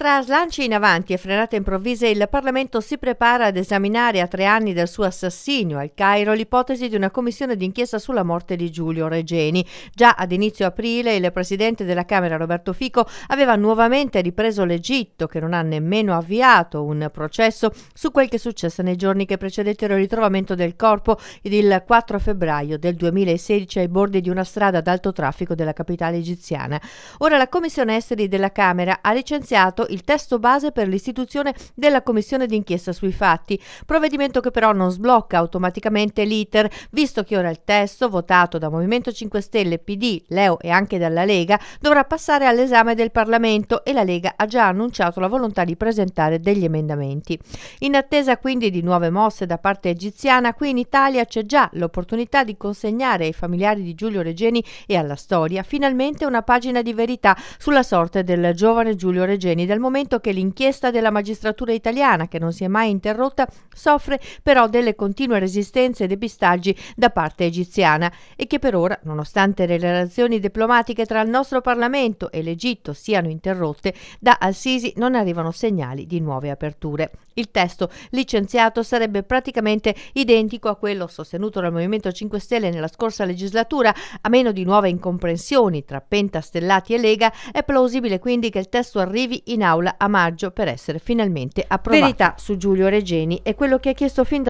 Tra slanci in avanti e frenate improvvise, il Parlamento si prepara ad esaminare a tre anni dal suo assassinio al Cairo l'ipotesi di una commissione d'inchiesta sulla morte di Giulio Regeni. Già ad inizio aprile il presidente della Camera Roberto Fico aveva nuovamente ripreso l'Egitto, che non ha nemmeno avviato un processo su quel che è successo nei giorni che precedettero il ritrovamento del corpo il 4 febbraio del 2016 ai bordi di una strada ad alto traffico della capitale egiziana. Ora la Commissione Esteri della Camera ha licenziato il testo base per l'istituzione della commissione d'inchiesta sui fatti, provvedimento che però non sblocca automaticamente l'iter, visto che ora il testo, votato da Movimento 5 Stelle, PD, Leo e anche dalla Lega, dovrà passare all'esame del Parlamento e la Lega ha già annunciato la volontà di presentare degli emendamenti. In attesa quindi di nuove mosse da parte egiziana, qui in Italia c'è già l'opportunità di consegnare ai familiari di Giulio Regeni e alla storia finalmente una pagina di verità sulla sorte del giovane Giulio Regeni del dal momento che l'inchiesta della magistratura italiana, che non si è mai interrotta, soffre però delle continue resistenze e depistaggi da parte egiziana e che per ora, nonostante le relazioni diplomatiche tra il nostro Parlamento e l'Egitto siano interrotte, da Al-Sisi non arrivano segnali di nuove aperture. Il testo licenziato sarebbe praticamente identico a quello sostenuto dal Movimento 5 Stelle nella scorsa legislatura, a meno di nuove incomprensioni tra Penta, Stellati e Lega, è plausibile quindi che il testo arrivi in aula a maggio per essere finalmente approvato. Verità su Giulio Regeni è quello che ha chiesto fin da